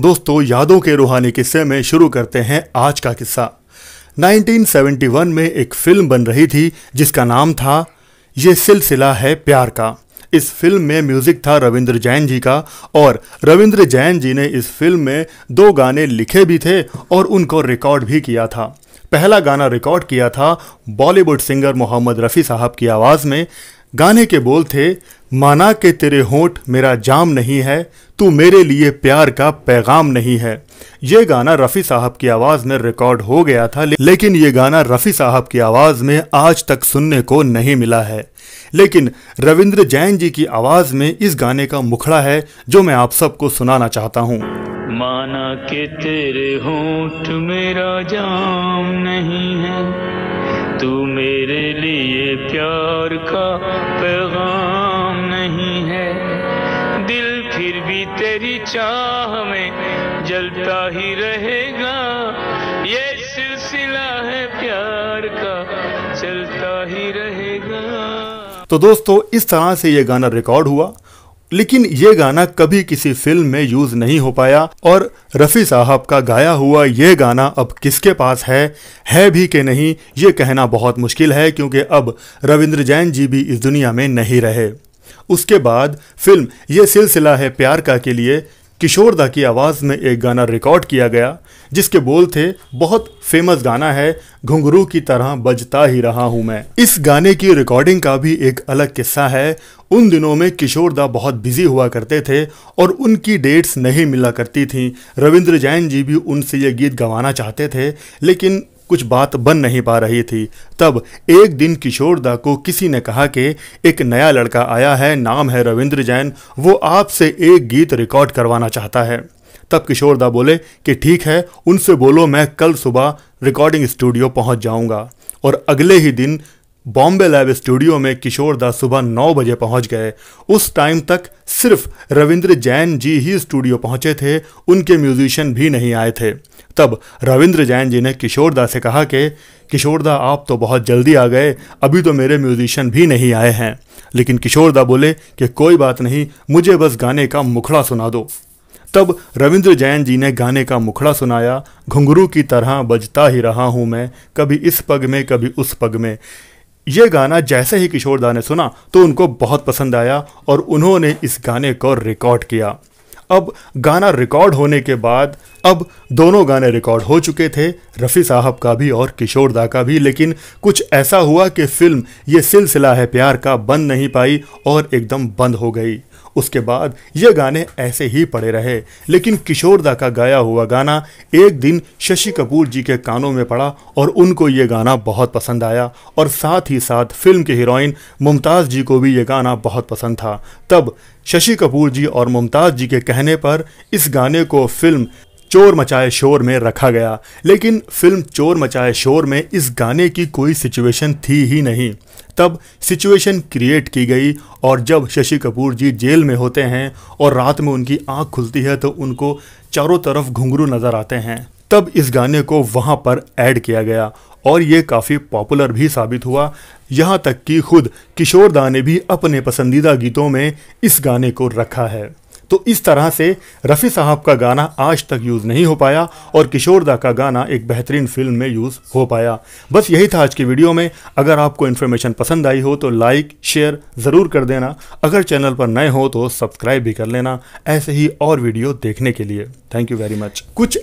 दोस्तों यादों के रूहानी किस्से में शुरू करते हैं आज का किस्सा 1971 में एक फिल्म बन रही थी जिसका नाम था ये सिलसिला है प्यार का इस फिल्म में म्यूजिक था रविंद्र जैन जी का और रविंद्र जैन जी ने इस फिल्म में दो गाने लिखे भी थे और उनको रिकॉर्ड भी किया था पहला गाना रिकॉर्ड किया था बॉलीवुड सिंगर मोहम्मद रफ़ी साहब की आवाज़ में गाने के बोल थे माना के तेरे होठ मेरा जाम नहीं है तू मेरे लिए प्यार का पैगाम नहीं है ये गाना रफ़ी साहब की आवाज़ में रिकॉर्ड हो गया था लेकिन ये गाना रफ़ी साहब की आवाज़ में आज तक सुनने को नहीं मिला है लेकिन रविंद्र जैन जी की आवाज़ में इस गाने का मुखड़ा है जो मैं आप सबको सुनाना चाहता हूँ माना के तेरे होठ मेरा जाम नहीं है तू मेरे प्यार का पैगाम नहीं है दिल फिर भी तेरी चाह में जलता ही रहेगा ये सिलसिला है प्यार का चलता ही रहेगा तो दोस्तों इस तरह से ये गाना रिकॉर्ड हुआ लेकिन ये गाना कभी किसी फिल्म में यूज नहीं हो पाया और रफ़ी साहब का गाया हुआ ये गाना अब किसके पास है है भी कि नहीं ये कहना बहुत मुश्किल है क्योंकि अब रविंद्र जैन जी भी इस दुनिया में नहीं रहे उसके बाद फिल्म ये सिलसिला है प्यार का के लिए किशोर दा की आवाज़ में एक गाना रिकॉर्ड किया गया जिसके बोल थे बहुत फेमस गाना है घुंघरू की तरह बजता ही रहा हूँ मैं इस गाने की रिकॉर्डिंग का भी एक अलग किस्सा है उन दिनों में किशोर दा बहुत बिजी हुआ करते थे और उनकी डेट्स नहीं मिला करती थीं रविंद्र जैन जी भी उनसे ये गीत गवाना चाहते थे लेकिन कुछ बात बन नहीं पा रही थी तब एक दिन किशोर दा को किसी ने कहा कि एक नया लड़का आया है नाम है रविंद्र जैन वो आपसे एक गीत रिकॉर्ड करवाना चाहता है तब किशोरदा बोले कि ठीक है उनसे बोलो मैं कल सुबह रिकॉर्डिंग स्टूडियो पहुंच जाऊंगा और अगले ही दिन बॉम्बे लैब स्टूडियो में किशोर दास सुबह नौ बजे पहुंच गए उस टाइम तक सिर्फ रविंद्र जैन जी ही स्टूडियो पहुंचे थे उनके म्यूजिशियन भी नहीं आए थे तब रविंद्र जैन जी ने किशोरदा से कहा कि किशोरदा आप तो बहुत जल्दी आ गए अभी तो मेरे म्यूजिशियन भी नहीं आए हैं लेकिन किशोरदा बोले कि कोई बात नहीं मुझे बस गाने का मुखड़ा सुना दो तब रविंद्र जैन जी ने गाने का मुखड़ा सुनाया घुंघरू की तरह बजता ही रहा हूँ मैं कभी इस पग में कभी उस पग में ये गाना जैसे ही किशोरदा ने सुना तो उनको बहुत पसंद आया और उन्होंने इस गाने को रिकॉर्ड किया अब गाना रिकॉर्ड होने के बाद अब दोनों गाने रिकॉर्ड हो चुके थे रफ़ी साहब का भी और किशोर दा का भी लेकिन कुछ ऐसा हुआ कि फिल्म ये सिलसिला है प्यार का बंद नहीं पाई और एकदम बंद हो गई उसके बाद ये गाने ऐसे ही पड़े रहे लेकिन किशोरदा का गाया हुआ गाना एक दिन शशि कपूर जी के कानों में पड़ा और उनको ये गाना बहुत पसंद आया और साथ ही साथ फिल्म की हीरोइन मुमताज़ जी को भी ये गाना बहुत पसंद था तब शशि कपूर जी और मुमताज़ जी के कहने पर इस गाने को फिल्म चोर मचाए शोर में रखा गया लेकिन फिल्म चोर मचाए शोर में इस गाने की कोई सिचुएशन थी ही नहीं तब सिचुएशन क्रिएट की गई और जब शशि कपूर जी जेल में होते हैं और रात में उनकी आंख खुलती है तो उनको चारों तरफ घुंघरू नज़र आते हैं तब इस गाने को वहां पर ऐड किया गया और ये काफ़ी पॉपुलर भी साबित हुआ यहाँ तक कि खुद किशोर दा ने भी अपने पसंदीदा गीतों में इस गाने को रखा है तो इस तरह से रफ़ी साहब का गाना आज तक यूज़ नहीं हो पाया और किशोरदा का गाना एक बेहतरीन फिल्म में यूज़ हो पाया बस यही था आज की वीडियो में अगर आपको इन्फॉर्मेशन पसंद आई हो तो लाइक शेयर ज़रूर कर देना अगर चैनल पर नए हो तो सब्सक्राइब भी कर लेना ऐसे ही और वीडियो देखने के लिए थैंक यू वेरी मच कुछ